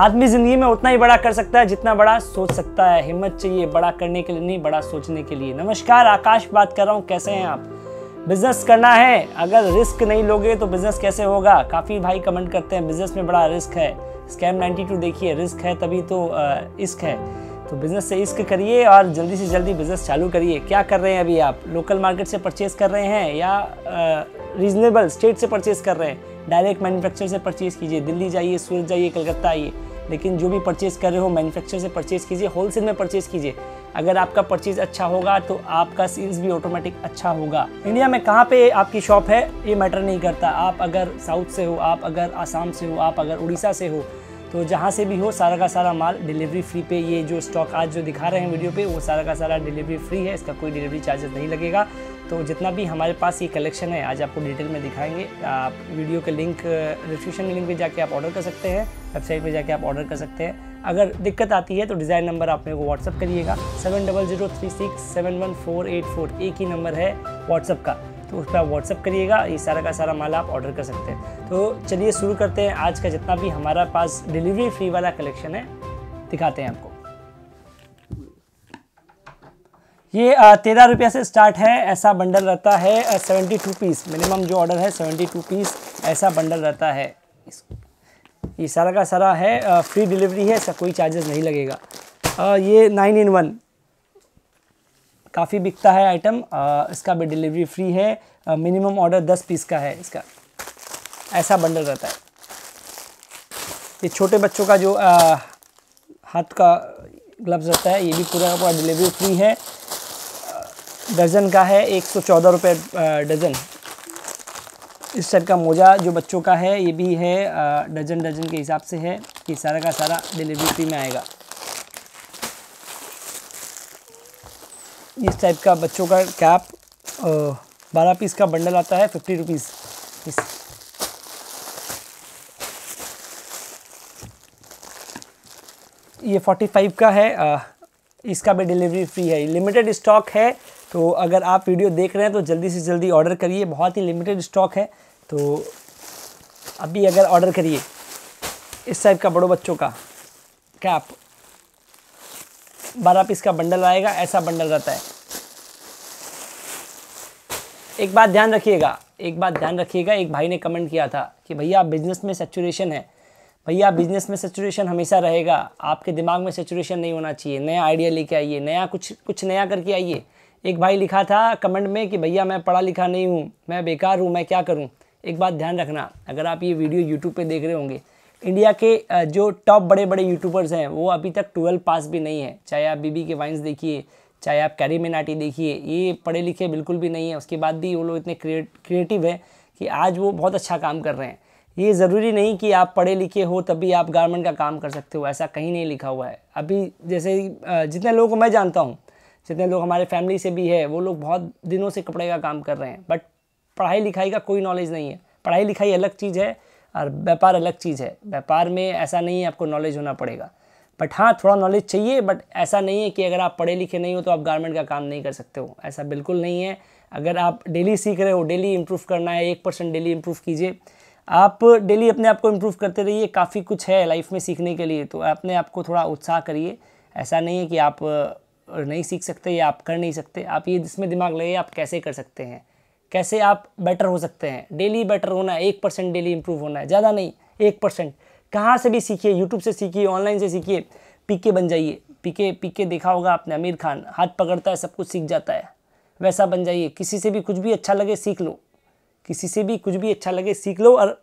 आदमी जिंदगी में उतना ही बड़ा कर सकता है जितना बड़ा सोच सकता है हिम्मत चाहिए बड़ा करने के लिए नहीं बड़ा सोचने के लिए नमस्कार आकाश बात कर रहा हूँ कैसे हैं आप बिजनेस करना है अगर रिस्क नहीं लोगे तो बिजनेस कैसे होगा काफ़ी भाई कमेंट करते हैं बिजनेस में बड़ा रिस्क है स्कैम 92 देखिए रिस्क है तभी तो इश्क है तो बिजनेस से इश्क करिए और जल्दी से जल्दी बिजनेस चालू करिए क्या कर रहे हैं अभी आप लोकल मार्केट से परचेज कर रहे हैं या रीजनेबल स्टेट से परचेज कर रहे हैं डायरेक्ट मैन्युफैक्चर से परचेज कीजिए दिल्ली जाइए सूरत जाइए कलकत्ता आइए लेकिन जो भी परचेज़ कर रहे हो मैन्युफैक्चर से परचेज़ कीजिए होलसेल में परचेज़ कीजिए अगर आपका परचेज़ अच्छा होगा तो आपका सेल्स भी ऑटोमेटिक अच्छा होगा इंडिया में कहाँ पे आपकी शॉप है ये मैटर नहीं करता आप अगर साउथ से हो आप अगर आसाम से हो आप अगर उड़ीसा से हो तो जहाँ से भी हो सारा का सारा माल डिलीवरी फ्री पे ये जो स्टॉक आज जो दिखा रहे हैं वीडियो पे वो सारा का सारा डिलीवरी फ्री है इसका कोई डिलीवरी चार्जेस नहीं लगेगा तो जितना भी हमारे पास ये कलेक्शन है आज आपको डिटेल में दिखाएंगे आप वीडियो के लिंक डिस्क्रिप्शन में लिंक पर जाके आप ऑर्डर कर सकते हैं वेबसाइट पर जाके आप ऑर्डर कर सकते हैं अगर दिक्कत आती है तो डिज़ाइन नंबर आप मेरे को व्हाट्सअप करिएगा seven double zero three six seven one four eight four एक ही नंबर है व्हाट्सअप का तो उस पर आप व्हाट्सअप करिएगा ये सारा का सारा माल आप ऑर्डर कर सकते हैं तो चलिए शुरू करते हैं आज का जितना भी हमारा पास डिलीवरी फ्री वाला कलेक्शन है दिखाते हैं आपको ये तेरह रुपये से स्टार्ट है ऐसा बंडल रहता है सेवेंटी टू पीस मिनिमम जो ऑर्डर है सेवेंटी टू पीस ऐसा बंडल रहता है इसको ये सारा का सारा है फ्री डिलीवरी है ऐसा कोई चार्जेस नहीं लगेगा आ, ये नाइन इन वन काफ़ी बिकता है आइटम इसका भी डिलीवरी फ्री है मिनिमम ऑर्डर दस पीस का है इसका ऐसा बंडल रहता है ये छोटे बच्चों का जो आ, हाथ का ग्लव्स रहता है ये भी पूरा का पूरा डिलीवरी फ्री है डजन का है एक सौ चौदह रुपये डजन इस टाइप का मोजा जो बच्चों का है ये भी है डजन डजन के हिसाब से है कि सारा का सारा डिलीवरी फ्री में आएगा इस टाइप का बच्चों का कैप बारह पीस का बंडल आता है फिफ्टी रुपीज़ इस ये फोर्टी फाइव का है आ, इसका भी डिलीवरी फ्री है लिमिटेड स्टॉक है तो अगर आप वीडियो देख रहे हैं तो जल्दी से जल्दी ऑर्डर करिए बहुत ही लिमिटेड स्टॉक है तो अभी अगर ऑर्डर करिए इस टाइप का बड़ों बच्चों का कैप बारह पीस का बंडल आएगा ऐसा बंडल रहता है एक बात ध्यान रखिएगा एक बात ध्यान रखिएगा एक भाई ने कमेंट किया था कि भैया बिजनेस में सेचुरेशन है भैया बिजनेस में सेचुरेशन हमेशा रहेगा आपके दिमाग में सेचुरेशन नहीं होना चाहिए नया आइडिया लेके आइए नया कुछ कुछ नया करके आइए एक भाई लिखा था कमेंट में कि भैया मैं पढ़ा लिखा नहीं हूँ मैं बेकार हूँ मैं क्या करूँ एक बात ध्यान रखना अगर आप ये वीडियो यूट्यूब पर देख रहे होंगे इंडिया के जो टॉप बड़े बड़े यूट्यूबर्स हैं वो अभी तक ट्वेल्व पास भी नहीं है चाहे आप बीबी के वाइन्स देखिए चाहे आप कैरी मेनाटी देखिए ये पढ़े लिखे बिल्कुल भी नहीं है उसके बाद भी वो लोग इतने क्रिएट क्रिएटिव है कि आज वो बहुत अच्छा काम कर रहे हैं ये ज़रूरी नहीं कि आप पढ़े लिखे हो तभी आप गारमेंट का काम कर सकते हो ऐसा कहीं नहीं लिखा हुआ है अभी जैसे जितने लोगों को मैं जानता हूँ जितने लोग हमारे फैमिली से भी है वो लोग बहुत दिनों से कपड़े का काम कर रहे हैं बट पढ़ाई लिखाई का कोई नॉलेज नहीं है पढ़ाई लिखाई अलग चीज़ है और व्यापार अलग चीज़ है व्यापार में ऐसा नहीं है आपको नॉलेज होना पड़ेगा बट हाँ थोड़ा नॉलेज चाहिए बट ऐसा नहीं है कि अगर आप पढ़े लिखे नहीं हो तो आप गारमेंट का काम नहीं कर सकते हो ऐसा बिल्कुल नहीं है अगर आप डेली सीख रहे हो डेली इम्प्रूव करना है एक परसेंट डेली इम्प्रूव कीजिए आप डेली अपने आप को इम्प्रूव करते रहिए काफ़ी कुछ है लाइफ में सीखने के लिए तो अपने आप को थोड़ा उत्साह करिए ऐसा नहीं है कि आप नहीं सीख सकते या आप कर नहीं सकते आप ये इसमें दिमाग लगे आप कैसे कर सकते हैं कैसे आप बेटर हो सकते हैं डेली बेटर होना है एक परसेंट डेली इंप्रूव होना है ज़्यादा नहीं एक परसेंट कहाँ से भी सीखिए यूट्यूब से सीखिए ऑनलाइन से सीखिए पीके बन जाइए पीके पीके देखा होगा आपने आमिर खान हाथ पकड़ता है सब कुछ सीख जाता है वैसा बन जाइए किसी से भी कुछ भी अच्छा लगे सीख लो किसी से भी कुछ भी अच्छा लगे सीख लो और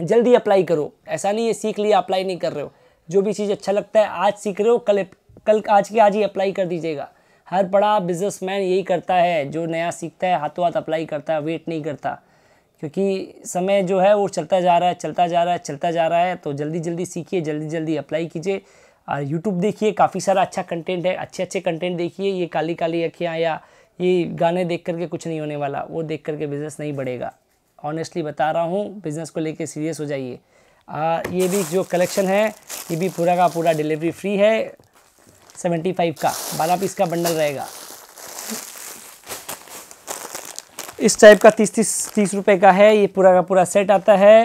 जल्दी अप्लाई करो ऐसा नहीं है सीख लिया अप्लाई नहीं कर रहे हो जो भी चीज़ अच्छा लगता है आज सीख रहे हो कल कल आज के आज ही अप्लाई कर दीजिएगा हर बड़ा बिजनेसमैन यही करता है जो नया सीखता है हाथों हाथ अप्लाई करता है वेट नहीं करता क्योंकि समय जो है वो चलता जा रहा है चलता जा रहा है चलता जा रहा है तो जल्दी जल्दी सीखिए जल्दी जल्दी अप्लाई कीजिए और यूट्यूब देखिए काफ़ी सारा अच्छा कंटेंट है अच्छे अच्छे कंटेंट देखिए ये काली काली अखियाँ या ये गाने देख करके कुछ नहीं होने वाला वो देख करके बिज़नेस नहीं बढ़ेगा ऑनेस्टली बता रहा हूँ बिज़नेस को लेके सीरियस हो जाइए ये भी जो कलेक्शन है ये भी पूरा का पूरा डिलीवरी फ्री है सेवेंटी फाइव का बारह पीस का बंडल रहेगा इस टाइप का तीस तीस तीस रुपये का है ये पूरा का पूरा सेट आता है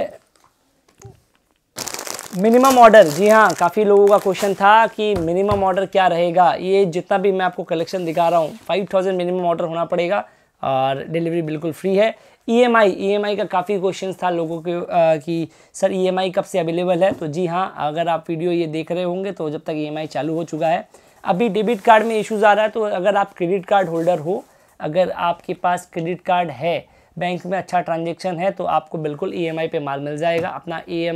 मिनिमम ऑर्डर जी हाँ काफ़ी लोगों का क्वेश्चन था कि मिनिमम ऑर्डर क्या रहेगा ये जितना भी मैं आपको कलेक्शन दिखा रहा हूँ फाइव थाउजेंड मिनिमम ऑर्डर होना पड़ेगा और डिलीवरी बिल्कुल फ्री है ईएमआई e ईएमआई e का काफ़ी क्वेश्चन था लोगों के आ, कि सर ईएमआई e कब से अवेलेबल है तो जी हाँ अगर आप वीडियो ये देख रहे होंगे तो जब तक ईएमआई चालू हो चुका है अभी डेबिट कार्ड में इश्यूज़ आ रहा है तो अगर आप क्रेडिट कार्ड होल्डर हो अगर आपके पास क्रेडिट कार्ड है बैंक में अच्छा ट्रांजेक्शन है तो आपको बिल्कुल ई पे माल मिल जाएगा अपना ई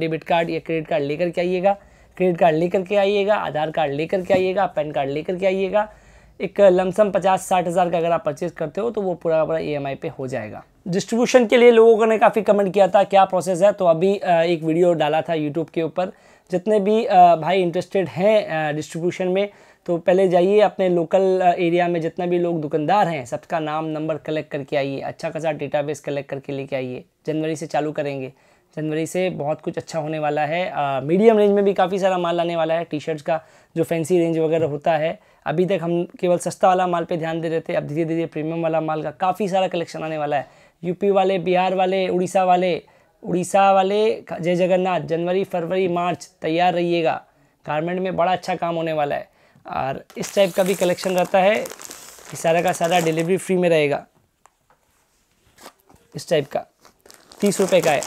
डेबिट कार्ड या क्रेडिट कार्ड लेकर के आइएगा क्रेडिट कार्ड लेकर के आइएगा आधार कार्ड लेकर के आइएगा पैन कार्ड लेकर के आइएगा एक लमसम पचास साठ हज़ार का अगर आप परचेज करते हो तो वो पूरा पूरा ई e पे हो जाएगा डिस्ट्रीब्यूशन के लिए लोगों ने काफ़ी कमेंट किया था क्या प्रोसेस है तो अभी एक वीडियो डाला था यूट्यूब के ऊपर जितने भी भाई इंटरेस्टेड हैं डिस्ट्रीब्यूशन में तो पहले जाइए अपने लोकल एरिया में जितने भी लोग दुकानदार हैं सबका नाम नंबर कलेक्ट करके आइए अच्छा खासा बेस कलेक्ट करके लेके आइए जनवरी से चालू करेंगे जनवरी से बहुत कुछ अच्छा होने वाला है मीडियम रेंज में भी काफ़ी सारा माल आने वाला है टी शर्ट्स का जो फैंसी रेंज वगैरह होता है अभी तक हम केवल सस्ता वाला माल पे ध्यान दे रहे थे अब धीरे धीरे प्रीमियम वाला माल का काफ़ी सारा कलेक्शन आने वाला है यूपी वाले बिहार वाले उड़ीसा वाले उड़ीसा वाले जय जगन्नाथ जनवरी फरवरी मार्च तैयार रहिएगा गारमेंट में बड़ा अच्छा काम होने वाला है और इस टाइप का भी कलेक्शन रहता है सारा का सारा डिलीवरी फ्री में रहेगा इस टाइप का तीस रुपये का है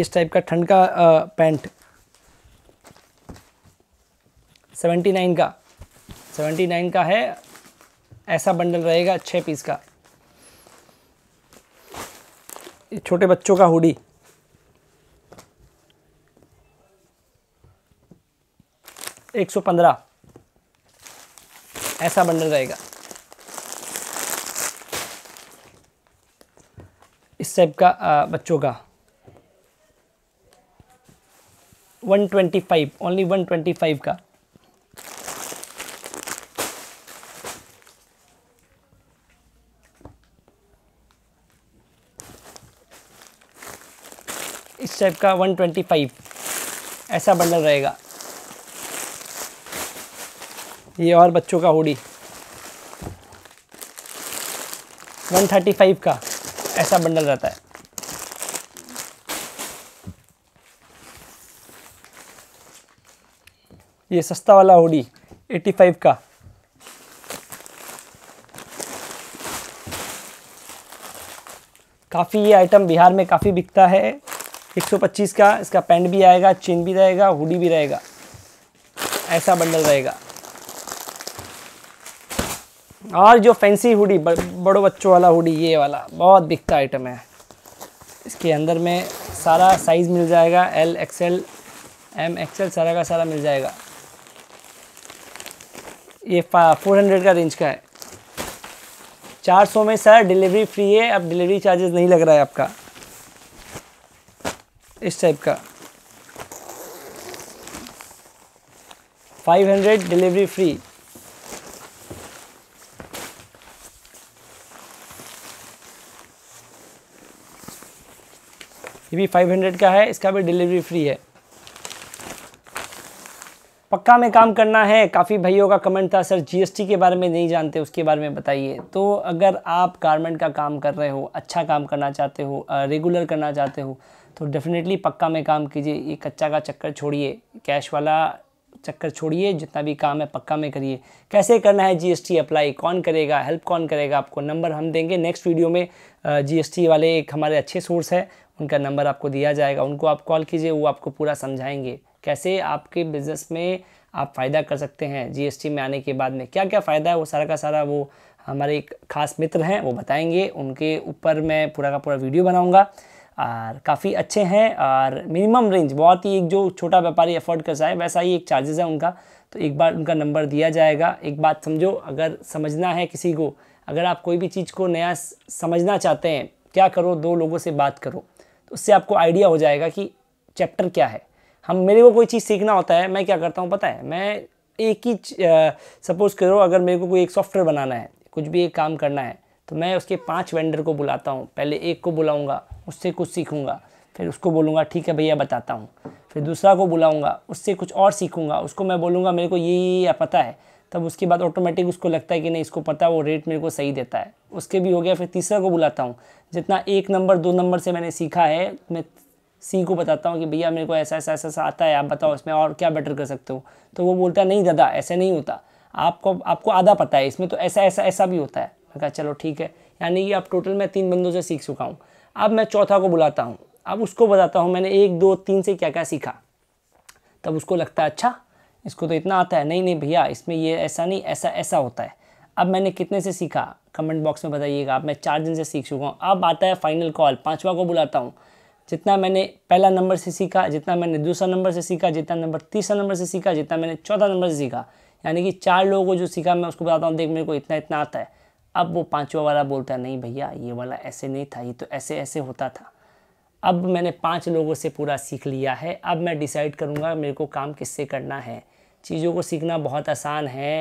इस टाइप का ठंड का पैंट सेवेंटी नाइन का सेवेंटी नाइन का है ऐसा बंडल रहेगा छः पीस का छोटे बच्चों का हुडी एक सौ पंद्रह ऐसा बंडल रहेगा इस टाइप का आ, बच्चों का one twenty five only one twenty five का इस टाइप का 125 ऐसा बंडल रहेगा ये और बच्चों का होडी 135 का ऐसा बंडल रहता है ये सस्ता वाला होडी 85 का काफ़ी ये आइटम बिहार में काफ़ी बिकता है 125 का इसका पैंट भी आएगा चेन भी रहेगा हुडी भी रहेगा ऐसा बंडल रहेगा और जो फैंसी हुडी बड़ों बच्चों वाला हुडी ये वाला बहुत बिकता आइटम है इसके अंदर में सारा साइज़ मिल जाएगा एल एक्सएल एम एक्सएल सारा का सारा मिल जाएगा ये फोर हंड्रेड का रेंज का है चार सौ में सर डिलीवरी फ्री है अब डिलीवरी चार्जेस नहीं लग रहा है आपका इस टाइप का 500 डिलीवरी फ्री ये भी 500 का है इसका भी डिलीवरी फ्री है पक्का में काम करना है काफ़ी भाइयों का कमेंट था सर जीएसटी के बारे में नहीं जानते उसके बारे में बताइए तो अगर आप गारमेंट का काम कर रहे हो अच्छा काम करना चाहते हो रेगुलर करना चाहते हो तो डेफिनेटली पक्का में काम कीजिए ये कच्चा का चक्कर छोड़िए कैश वाला चक्कर छोड़िए जितना भी काम है पक्का में करिए कैसे करना है जीएसटी अप्लाई कौन करेगा हेल्प कौन करेगा आपको नंबर हम देंगे नेक्स्ट वीडियो में जीएसटी वाले एक हमारे अच्छे सोर्स है उनका नंबर आपको दिया जाएगा उनको आप कॉल कीजिए वो आपको पूरा समझाएंगे कैसे आपके बिज़नेस में आप फ़ायदा कर सकते हैं जीएसटी में आने के बाद में क्या क्या फ़ायदा है वो सारा का सारा वो हमारे एक खास मित्र हैं वो बताएंगे उनके ऊपर मैं पूरा का पूरा वीडियो बनाऊंगा और काफ़ी अच्छे हैं और मिनिमम रेंज बहुत ही एक जो छोटा व्यापारी अफोर्ड कर जाए वैसा ही एक चार्जेस है उनका तो एक बार उनका नंबर दिया जाएगा एक बात समझो अगर समझना है किसी को अगर आप कोई भी चीज़ को नया समझना चाहते हैं क्या करो दो लोगों से बात करो तो उससे आपको आइडिया हो जाएगा कि चैप्टर क्या है हम मेरे को कोई चीज़ सीखना होता है मैं क्या करता हूँ पता है मैं एक ही सपोज़ करो अगर मेरे को कोई एक सॉफ्टवेयर बनाना है कुछ भी एक काम करना है तो मैं उसके पाँच वेंडर को बुलाता हूँ पहले एक को बुलाऊँगा उससे कुछ सीखूँगा फिर उसको बोलूँगा ठीक है भैया बताता हूँ फिर दूसरा को बुलाऊँगा उससे कुछ और सीखूँगा उसको मैं बोलूँगा मेरे को ये ये पता है तब उसके बाद ऑटोमेटिक उसको लगता है कि नहीं इसको पता है वो रेट मेरे को सही देता है उसके भी हो गया फिर तीसरा को बुलाता हूँ जितना एक नंबर दो नंबर से मैंने सीखा है मैं सी को बताता हूँ कि भैया मेरे को ऐसा ऐसा ऐसा आता है आप बताओ इसमें और क्या बेटर कर सकते हो तो वो बोलता है नहीं दादा ऐसे नहीं होता आपको आपको आधा पता है इसमें तो ऐसा ऐसा ऐसा भी होता है मैं कहा चलो ठीक है यानी कि अब टोटल मैं तीन बंदों से सीख चुका हूँ अब मैं चौथा को बुलाता हूँ अब उसको बताता हूँ मैंने एक दो तीन से क्या क्या सीखा तब उसको लगता है अच्छा इसको तो इतना आता है नहीं नहीं भैया इसमें ये ऐसा नहीं ऐसा ऐसा होता है अब मैंने कितने से सीखा कमेंट बॉक्स में बताइएगा अब मैं चार दिन से सीख चुका हूँ अब आता है फाइनल कॉल पाँचवा को बुलाता हूँ जितना मैंने पहला नंबर से सीखा जितना मैंने दूसरा नंबर से सीखा जितना नंबर तीसरा नंबर से सीखा जितना मैंने चौथा नंबर से सीखा यानी कि चार लोगों को जो सीखा मैं उसको बताता हूँ देख मेरे को इतना इतना आता है अब वो पाँचवा वाला बोलता है नहीं भैया ये वाला ऐसे नहीं था ये तो ऐसे ऐसे होता था अब मैंने पाँच लोगों से पूरा सीख लिया है अब मैं डिसाइड करूँगा मेरे को काम किससे करना है चीज़ों को सीखना बहुत आसान है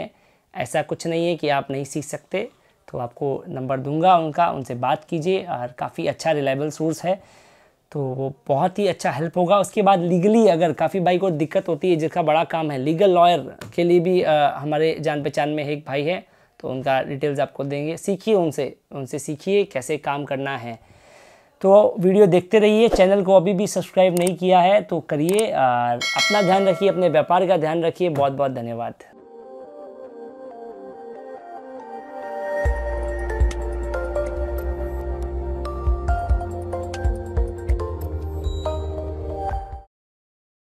ऐसा कुछ नहीं है कि आप नहीं सीख सकते तो आपको नंबर दूंगा उनका उनसे बात कीजिए और काफ़ी अच्छा रिलायबल सोर्स है तो वो बहुत ही अच्छा हेल्प होगा उसके बाद लीगली अगर काफ़ी भाई को दिक्कत होती है जिसका बड़ा काम है लीगल लॉयर के लिए भी आ, हमारे जान पहचान में एक भाई है तो उनका डिटेल्स आपको देंगे सीखिए उनसे उनसे सीखिए कैसे काम करना है तो वीडियो देखते रहिए चैनल को अभी भी सब्सक्राइब नहीं किया है तो करिए और अपना ध्यान रखिए अपने व्यापार का ध्यान रखिए बहुत बहुत धन्यवाद